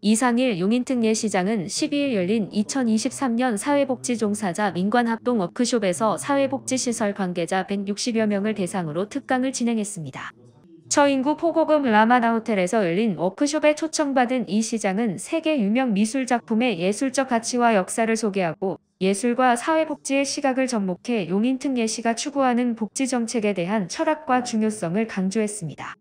이상일 용인특례 시장은 12일 열린 2023년 사회복지종사자 민관합동 워크숍에서 사회복지시설 관계자 160여 명을 대상으로 특강을 진행했습니다. 처인구 포고금 라마다 호텔에서 열린 워크숍에 초청받은 이 시장은 세계 유명 미술작품의 예술적 가치와 역사를 소개하고 예술과 사회복지의 시각을 접목해 용인특례시가 추구하는 복지정책에 대한 철학과 중요성을 강조했습니다.